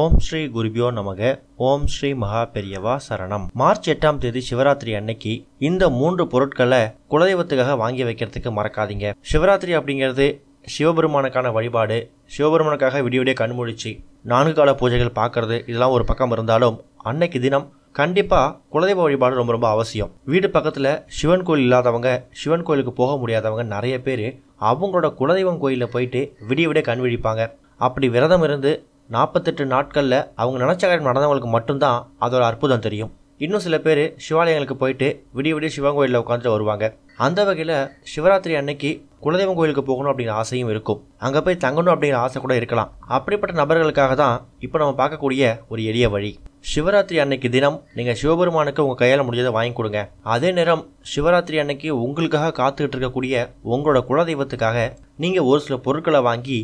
ஓம் ஸ்ரீ குருபியோ நமக ஓம் ஸ்ரீ மகா பெரியவா சரணம் மார்ச் எட்டாம் தேதி சிவராத்திரி அன்னைக்கு இந்த மூன்று பொருட்களை குலதெய்வத்துக்காக வாங்கி வைக்கிறதுக்கு மறக்காதீங்க சிவராத்திரி அப்படிங்கிறது சிவபெருமானுக்கான வழிபாடு சிவபெருமானுக்காக விடியோடைய கண்மொழிச்சு நான்கு கால பூஜைகள் பார்க்கறது இதெல்லாம் ஒரு பக்கம் இருந்தாலும் அன்னைக்கு தினம் கண்டிப்பாக குலதெய்வ வழிபாடு ரொம்ப ரொம்ப அவசியம் வீடு பக்கத்தில் சிவன் கோயில் இல்லாதவங்க சிவன் கோயிலுக்கு போக முடியாதவங்க நிறைய பேர் அவங்களோட குலதெய்வம் கோயிலில் போயிட்டு விடிய விட கண் விழிப்பாங்க அப்படி விரதம் இருந்து நாற்பத்தெட்டு நாட்களில் அவங்க நினச்ச காரியம் நடந்தவங்களுக்கு மட்டும்தான் அதோட அற்புதம் தெரியும் இன்னும் சில பேர் சிவாலயங்களுக்கு போயிட்டு விடிய விடிய சிவன் கோயிலில் உட்காந்துட்டு வருவாங்க அந்த வகையில் சிவராத்திரி அன்னைக்கு குலதெய்வம் கோயிலுக்கு போகணும் அப்படிங்கிற ஆசையும் இருக்கும் அங்கே போய் தங்கணும் அப்படிங்கிற ஆசை கூட இருக்கலாம் அப்படிப்பட்ட நபர்களுக்காக தான் இப்போ நம்ம பார்க்கக்கூடிய ஒரு எளிய வழி சிவராத்திரி அன்னைக்கு தினம் நீங்கள் சிவபெருமானுக்கு உங்கள் கையால் முடிஞ்சதை வாங்கி கொடுங்க அதே நேரம் சிவராத்திரி அன்னைக்கு உங்களுக்காக காத்துக்கிட்டு இருக்கக்கூடிய உங்களோட குலதெய்வத்துக்காக நீங்கள் ஒரு சில பொருட்களை வாங்கி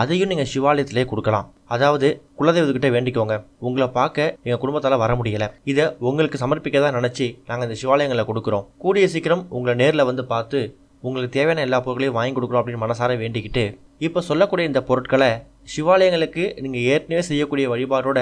அதையும் நீங்கள் சிவாலயத்திலே கொடுக்கலாம் அதாவது குலதெய்வத்துக்கிட்ட வேண்டிக்கோங்க உங்களை பார்க்க எங்கள் குடும்பத்தால் வர முடியல இதை உங்களுக்கு சமர்ப்பிக்க தான் நினச்சி நாங்கள் இந்த சிவாலயங்களை கொடுக்குறோம் கூடிய சீக்கிரம் உங்களை நேரில் வந்து பார்த்து உங்களுக்கு தேவையான எல்லா பொருட்களையும் வாங்கி கொடுக்குறோம் அப்படின்னு மனசார வேண்டிக்கிட்டு இப்போ சொல்லக்கூடிய இந்த பொருட்களை சிவாலயங்களுக்கு நீங்கள் ஏற்கனவே செய்யக்கூடிய வழிபாடோட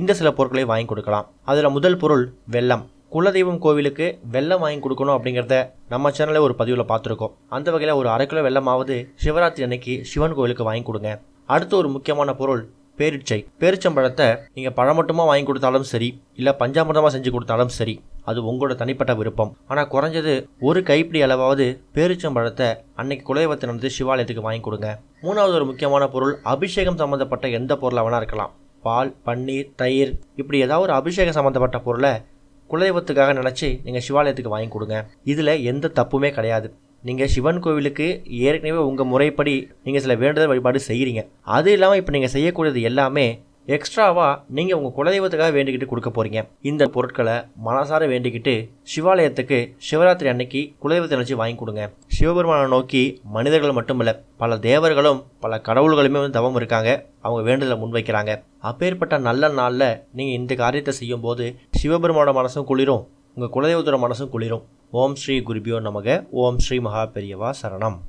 இந்த சில பொருட்களை வாங்கி கொடுக்கலாம் அதில் முதல் பொருள் வெள்ளம் குலதெய்வம் கோவிலுக்கு வெள்ளம் வாங்கி கொடுக்கணும் அப்படிங்கிறத நம்ம சேனலில் ஒரு பதிவில் பார்த்துருக்கோம் அந்த வகையில் ஒரு அரை கிலோ வெள்ளமாவது சிவராத்திரி அன்னைக்கு சிவன் கோவிலுக்கு வாங்கி கொடுங்க அடுத்து ஒரு முக்கியமான பொருள் பேரிச்சை பேரிச்சம்பழத்தை நீங்கள் பழம் மட்டுமா வாங்கி கொடுத்தாலும் சரி இல்லை பஞ்சாமிரதமாக செஞ்சு கொடுத்தாலும் சரி அது உங்களோட தனிப்பட்ட விருப்பம் ஆனால் குறைஞ்சது ஒரு கைப்பிடி அளவாவது பேரிச்சம்பழத்தை அன்னைக்கு குலதெய்வத்தை நடந்து சிவாலயத்துக்கு வாங்கி கொடுங்க மூணாவது ஒரு முக்கியமான பொருள் அபிஷேகம் சம்மந்தப்பட்ட எந்த பொருளாக வேணா இருக்கலாம் பால் பன்னீர் தயிர் இப்படி ஏதாவது ஒரு அபிஷேகம் சம்மந்தப்பட்ட பொருளை குலதெய்வத்துக்காக நினச்சி நீங்கள் சிவாலயத்துக்கு வாங்கி கொடுங்க இதில் எந்த தப்புமே கிடையாது நீங்கள் சிவன் கோவிலுக்கு ஏற்கனவே உங்கள் முறைப்படி நீங்கள் சில வேண்டுதல் வழிபாடு செய்கிறீங்க அது இல்லாமல் இப்போ நீங்கள் செய்யக்கூடியது எல்லாமே எக்ஸ்ட்ராவாக நீங்கள் உங்கள் குலதெய்வத்துக்காக வேண்டிக்கிட்டு கொடுக்க போகிறீங்க இந்த பொருட்களை மனசார வேண்டிக்கிட்டு சிவாலயத்துக்கு சிவராத்திரி அன்னைக்கு குலதெய்வத்தை நினச்சி வாங்கி கொடுங்க சிவபெருமானை நோக்கி மனிதர்கள் மட்டுமில்லை பல தேவர்களும் பல கடவுள்களுமே வந்து தவம் இருக்காங்க அவங்க வேண்டுதலை முன்வைக்கிறாங்க அப்பேற்பட்ட நல்ல நாளில் நீங்கள் இந்த காரியத்தை செய்யும் போது சிவபெருமான மனசும் குளிரும் உங்கள் குலதெய்வத்தோட மனசும் குளிரும் ஓம் ஸ்ரீ குருபியோ நமக ஓம் ஸ்ரீ மகா பெரியவா சரணம்